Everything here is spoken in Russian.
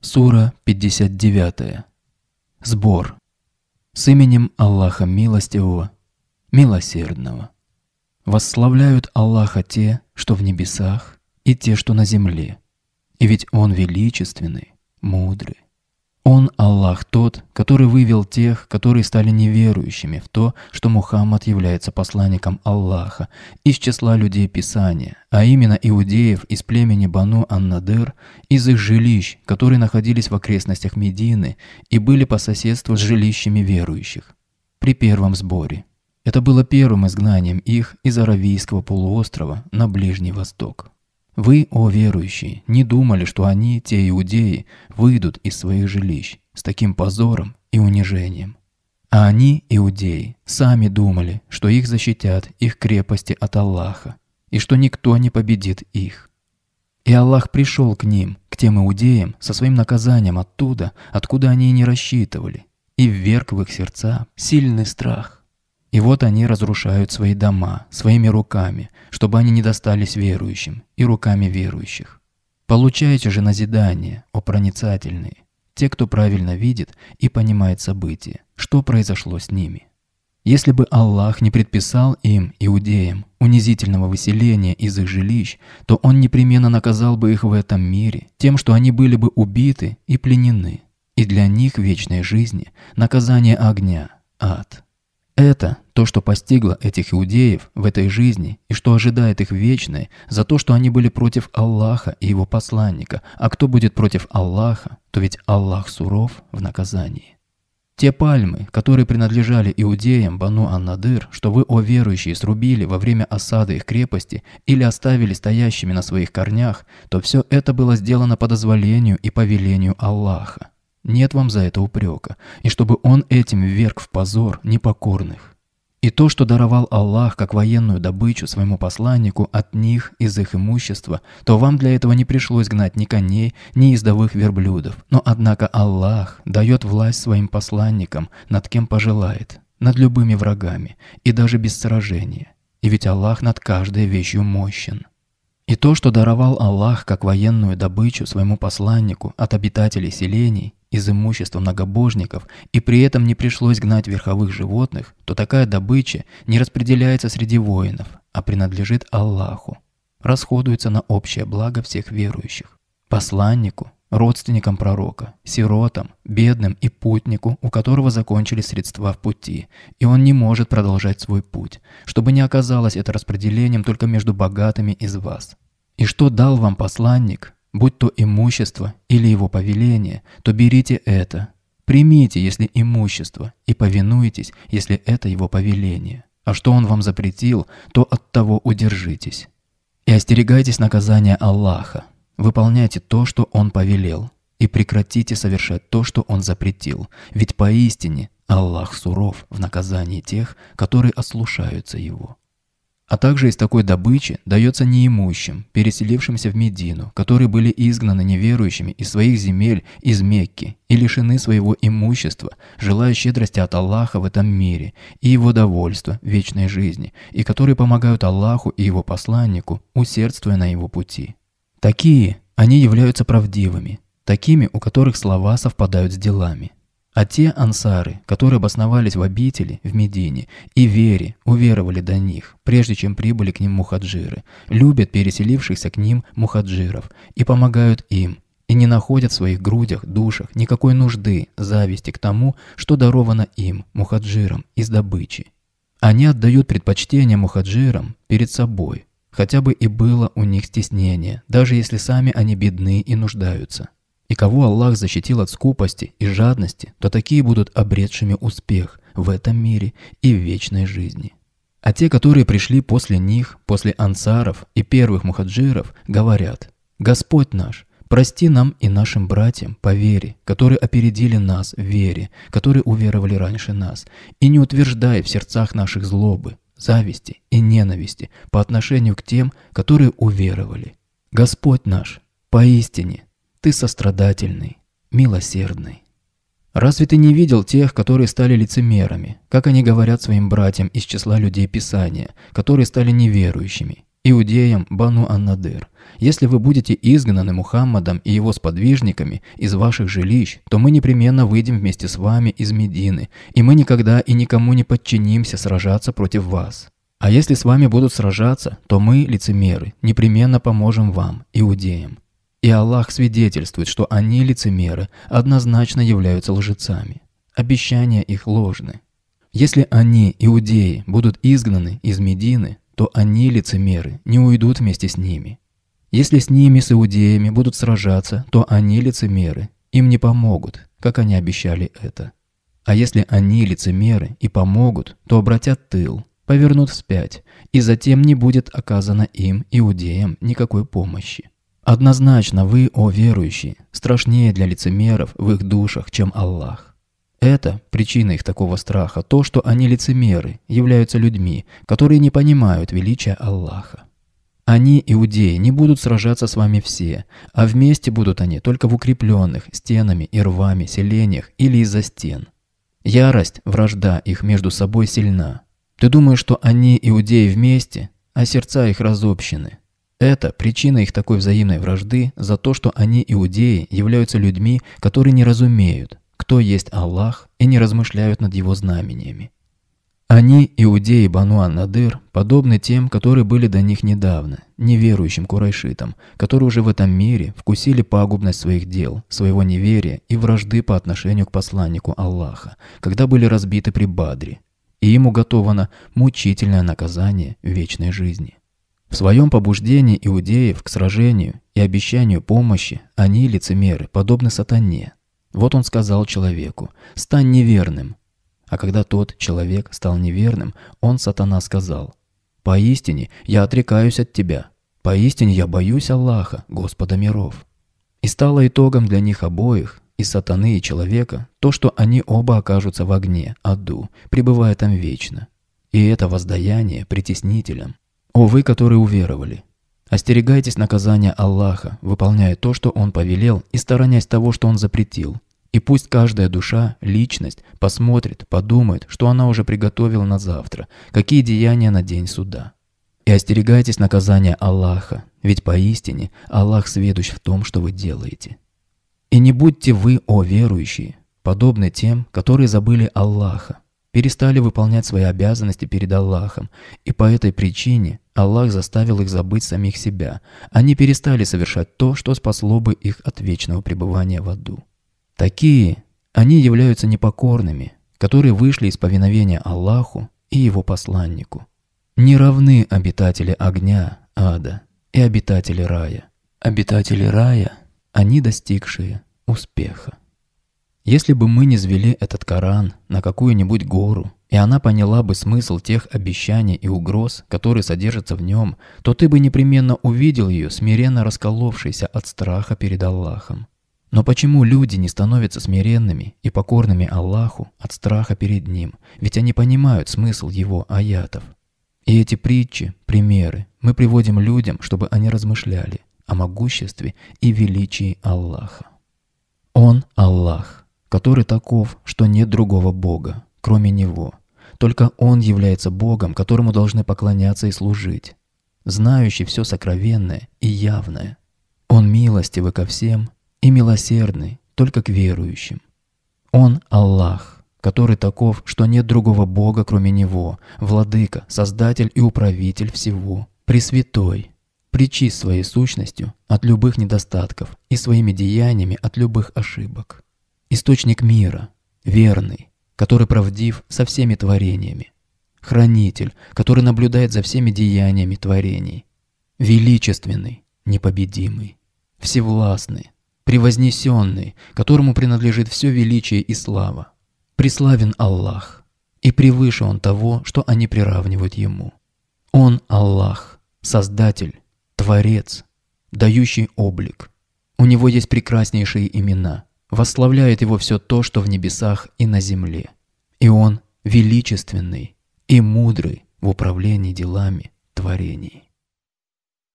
Сура 59. Сбор. С именем Аллаха Милостивого, Милосердного. Восславляют Аллаха те, что в небесах, и те, что на земле. И ведь Он величественный, мудрый. Он, Аллах, тот, который вывел тех, которые стали неверующими в то, что Мухаммад является посланником Аллаха, из числа людей Писания, а именно иудеев из племени Бану Аннадыр, из их жилищ, которые находились в окрестностях Медины и были по соседству с жилищами верующих, при первом сборе. Это было первым изгнанием их из Аравийского полуострова на Ближний Восток. Вы, о верующие, не думали, что они, те иудеи, выйдут из своих жилищ с таким позором и унижением. А они, иудеи, сами думали, что их защитят их крепости от Аллаха, и что никто не победит их. И Аллах пришел к ним, к тем иудеям, со своим наказанием оттуда, откуда они и не рассчитывали, и вверг в их сердца сильный страх. И вот они разрушают свои дома, своими руками, чтобы они не достались верующим и руками верующих. Получайте же назидание, о проницательные, те, кто правильно видит и понимает события, что произошло с ними. Если бы Аллах не предписал им, иудеям, унизительного выселения из их жилищ, то Он непременно наказал бы их в этом мире тем, что они были бы убиты и пленены, и для них вечной жизни наказание огня – ад. Это то, что постигло этих иудеев в этой жизни и что ожидает их вечное за то, что они были против Аллаха и его посланника. А кто будет против Аллаха, то ведь Аллах суров в наказании. Те пальмы, которые принадлежали иудеям Бану Аннадыр, что вы, о верующие, срубили во время осады их крепости или оставили стоящими на своих корнях, то все это было сделано по дозволению и повелению Аллаха. Нет вам за это упрека, и чтобы он этим вверг в позор непокорных. И то, что даровал Аллах как военную добычу своему посланнику от них из их имущества, то вам для этого не пришлось гнать ни коней, ни ездовых верблюдов. Но однако Аллах дает власть своим посланникам, над кем пожелает, над любыми врагами, и даже без сражения. И ведь Аллах над каждой вещью мощен. И то, что даровал Аллах как военную добычу своему посланнику от обитателей селений, из имущества многобожников и при этом не пришлось гнать верховых животных, то такая добыча не распределяется среди воинов, а принадлежит Аллаху, расходуется на общее благо всех верующих. Посланнику, родственникам пророка, сиротам, бедным и путнику, у которого закончились средства в пути, и он не может продолжать свой путь, чтобы не оказалось это распределением только между богатыми из вас. И что дал вам посланник, будь то имущество или его повеление, то берите это. Примите, если имущество, и повинуйтесь, если это его повеление. А что он вам запретил, то от того удержитесь. И остерегайтесь наказания Аллаха. Выполняйте то, что он повелел, и прекратите совершать то, что он запретил, ведь поистине Аллах суров в наказании тех, которые ослушаются его. А также из такой добычи дается неимущим, переселившимся в Медину, которые были изгнаны неверующими из своих земель из Мекки и лишены своего имущества, желая щедрости от Аллаха в этом мире и его довольства, вечной жизни, и которые помогают Аллаху и его посланнику, усердствуя на его пути. Такие, они являются правдивыми, такими, у которых слова совпадают с делами. А те ансары, которые обосновались в обители, в Медине, и вере, уверовали до них, прежде чем прибыли к ним мухаджиры, любят переселившихся к ним мухаджиров и помогают им, и не находят в своих грудях, душах никакой нужды, зависти к тому, что даровано им, мухаджирам, из добычи. Они отдают предпочтение мухаджирам перед собой, хотя бы и было у них стеснение, даже если сами они бедны и нуждаются. И кого Аллах защитил от скупости и жадности, то такие будут обретшими успех в этом мире и в вечной жизни. А те, которые пришли после них, после ансаров и первых мухаджиров, говорят «Господь наш, прости нам и нашим братьям по вере, которые опередили нас в вере, которые уверовали раньше нас, и не утверждай в сердцах наших злобы, зависти и ненависти по отношению к тем, которые уверовали. Господь наш, поистине, ты сострадательный, милосердный. Разве ты не видел тех, которые стали лицемерами, как они говорят своим братьям из числа людей Писания, которые стали неверующими, иудеям Бану Аннадыр? Если вы будете изгнаны Мухаммадом и его сподвижниками из ваших жилищ, то мы непременно выйдем вместе с вами из Медины, и мы никогда и никому не подчинимся сражаться против вас. А если с вами будут сражаться, то мы, лицемеры, непременно поможем вам, иудеям. И Аллах свидетельствует, что они, лицемеры, однозначно являются лжецами. Обещания их ложны. Если они, иудеи, будут изгнаны из Медины, то они, лицемеры, не уйдут вместе с ними. Если с ними, с иудеями, будут сражаться, то они, лицемеры, им не помогут, как они обещали это. А если они, лицемеры, и помогут, то обратят тыл, повернут вспять, и затем не будет оказано им, иудеям, никакой помощи. Однозначно вы, о верующие, страшнее для лицемеров в их душах, чем Аллах. Это причина их такого страха, то, что они лицемеры, являются людьми, которые не понимают величия Аллаха. Они, иудеи, не будут сражаться с вами все, а вместе будут они только в укрепленных стенами и рвами селениях или из-за стен. Ярость, вражда их между собой сильна. Ты думаешь, что они, иудеи, вместе, а сердца их разобщены. Это причина их такой взаимной вражды за то, что они, иудеи, являются людьми, которые не разумеют, кто есть Аллах, и не размышляют над его знамениями. Они, иудеи Бануан-Надыр, подобны тем, которые были до них недавно, неверующим курайшитам, которые уже в этом мире вкусили пагубность своих дел, своего неверия и вражды по отношению к посланнику Аллаха, когда были разбиты при Бадре, и им уготовано мучительное наказание вечной жизни. В своем побуждении иудеев к сражению и обещанию помощи они, лицемеры, подобны сатане. Вот он сказал человеку «стань неверным». А когда тот человек стал неверным, он, сатана, сказал «поистине я отрекаюсь от тебя, поистине я боюсь Аллаха, Господа миров». И стало итогом для них обоих, и сатаны, и человека, то, что они оба окажутся в огне, аду, пребывая там вечно. И это воздаяние притеснителям. О вы, которые уверовали! Остерегайтесь наказания Аллаха, выполняя то, что Он повелел, и сторонясь того, что Он запретил. И пусть каждая душа, личность, посмотрит, подумает, что она уже приготовила на завтра, какие деяния на день суда. И остерегайтесь наказания Аллаха, ведь поистине Аллах сведущ в том, что вы делаете. И не будьте вы, о верующие, подобны тем, которые забыли Аллаха, перестали выполнять свои обязанности перед Аллахом, и по этой причине Аллах заставил их забыть самих себя. Они перестали совершать то, что спасло бы их от вечного пребывания в аду. Такие, они являются непокорными, которые вышли из повиновения Аллаху и его посланнику. Не равны обитатели огня, ада, и обитатели рая. Обитатели рая – они достигшие успеха. Если бы мы не звели этот Коран на какую-нибудь гору, и она поняла бы смысл тех обещаний и угроз, которые содержатся в нем, то ты бы непременно увидел ее, смиренно расколовшейся от страха перед Аллахом. Но почему люди не становятся смиренными и покорными Аллаху от страха перед Ним? Ведь они понимают смысл Его аятов. И эти притчи, примеры мы приводим людям, чтобы они размышляли о могуществе и величии Аллаха. Он – Аллах, который таков, что нет другого Бога, кроме Него. Только Он является Богом, которому должны поклоняться и служить, знающий все сокровенное и явное. Он милостивый ко всем и милосердный только к верующим. Он Аллах, который таков, что нет другого Бога, кроме Него, Владыка, Создатель и Управитель всего, Пресвятой, причист своей сущностью от любых недостатков и своими деяниями от любых ошибок. Источник мира, верный, который правдив со всеми творениями. Хранитель, который наблюдает за всеми деяниями творений. Величественный, непобедимый, всевластный, превознесенный, которому принадлежит все величие и слава. Преславен Аллах, и превыше он того, что они приравнивают ему. Он Аллах, Создатель, Творец, дающий облик. У него есть прекраснейшие имена – Восславляет его все то, что в небесах и на земле. И он величественный и мудрый в управлении делами творений.